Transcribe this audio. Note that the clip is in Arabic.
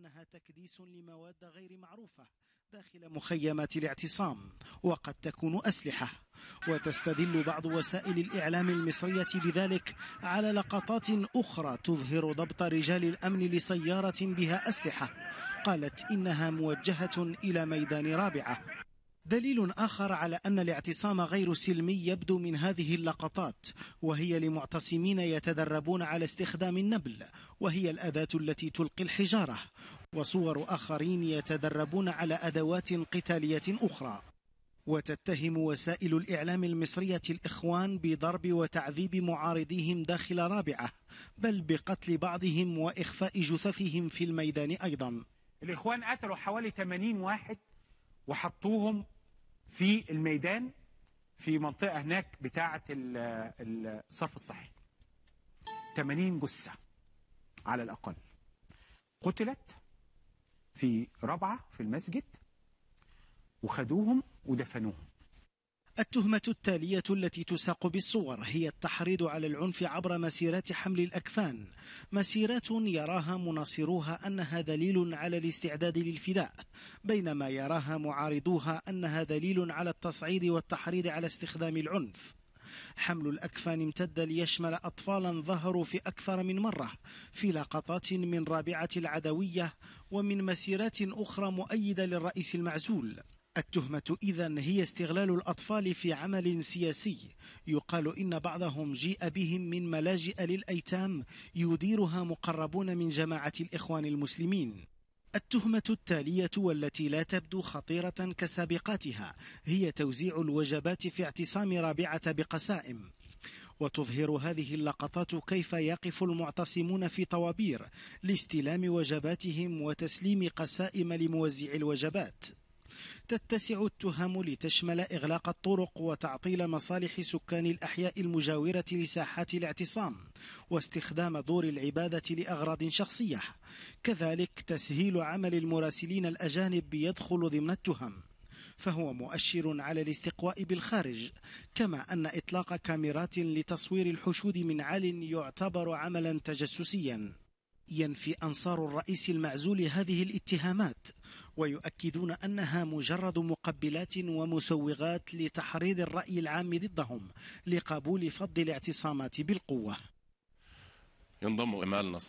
أنها تكديس لمواد غير معروفة داخل مخيمات الاعتصام وقد تكون أسلحة وتستدل بعض وسائل الإعلام المصرية بذلك على لقطات أخرى تظهر ضبط رجال الأمن لسيارة بها أسلحة قالت إنها موجهة إلى ميدان رابعة دليل آخر على أن الاعتصام غير سلمي يبدو من هذه اللقطات وهي لمعتصمين يتدربون على استخدام النبل وهي الأداة التي تلقي الحجارة وصور آخرين يتدربون على أدوات قتالية أخرى وتتهم وسائل الإعلام المصرية الإخوان بضرب وتعذيب معارضيهم داخل رابعة بل بقتل بعضهم وإخفاء جثثهم في الميدان أيضا الإخوان قتلوا حوالي 80 واحد وحطوهم في الميدان في منطقة هناك بتاعة الصرف الصحي 80 جثة على الأقل قتلت في رابعة في المسجد وخدوهم ودفنوهم التهمة التالية التي تساق بالصور هي التحريض على العنف عبر مسيرات حمل الأكفان مسيرات يراها مناصروها أنها دليل على الاستعداد للفداء بينما يراها معارضوها أنها دليل على التصعيد والتحريض على استخدام العنف حمل الأكفان امتد ليشمل أطفالا ظهروا في أكثر من مرة في لقطات من رابعة العدوية ومن مسيرات أخرى مؤيدة للرئيس المعزول التهمة إذا هي استغلال الأطفال في عمل سياسي يقال إن بعضهم جيء بهم من ملاجئ للأيتام يديرها مقربون من جماعة الإخوان المسلمين التهمة التالية والتي لا تبدو خطيرة كسابقاتها هي توزيع الوجبات في اعتصام رابعة بقسائم وتظهر هذه اللقطات كيف يقف المعتصمون في طوابير لاستلام وجباتهم وتسليم قسائم لموزع الوجبات تتسع التهم لتشمل إغلاق الطرق وتعطيل مصالح سكان الأحياء المجاورة لساحات الاعتصام واستخدام دور العبادة لأغراض شخصية كذلك تسهيل عمل المراسلين الأجانب يدخل ضمن التهم فهو مؤشر على الاستقواء بالخارج كما أن إطلاق كاميرات لتصوير الحشود من عال يعتبر عملا تجسسيا ينفي أنصار الرئيس المعزول هذه الاتهامات ويؤكدون أنها مجرد مقبلات ومسوغات لتحريض الرأي العام ضدهم لقبول فض الاعتصامات بالقوة ينضم إمال نصر